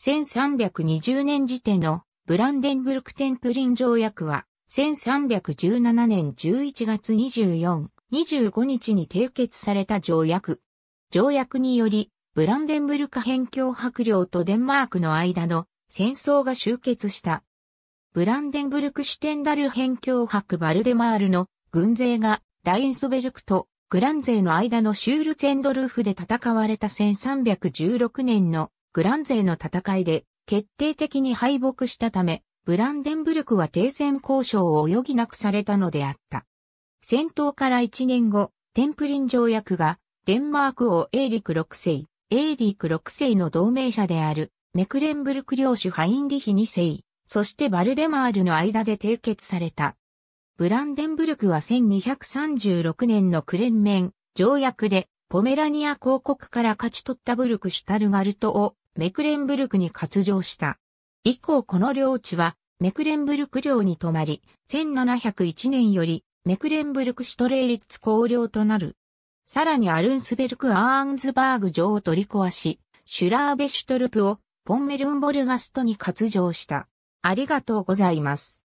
1320年時点のブランデンブルクテンプリン条約は、1317年11月24、25日に締結された条約。条約により、ブランデンブルク辺境白領とデンマークの間の戦争が終結した。ブランデンブルクシュテンダル辺境白バルデマールの軍勢がラインスベルクとグランゼの間のシュールツェンドルーフで戦われた1316年のブランゼーの戦いで決定的に敗北したため、ブランデンブルクは停戦交渉を余儀なくされたのであった。戦闘から1年後、テンプリン条約がデンマーク王エーリク6世、エーリク6世の同盟者であるメクレンブルク領主ハインリヒ2世、そしてバルデマールの間で締結された。ブランデンブルクは1236年のクレンメン条約でポメラニア公国から勝ち取ったブルクシュタルガルトをメクレンブルクに割譲した。以降この領地はメクレンブルク領に泊まり、1701年よりメクレンブルクシュトレーリッツ公領となる。さらにアルンスベルク・アーンズバーグ城を取り壊し、シュラーベシュトルプをポンメルンボルガストに割譲した。ありがとうございます。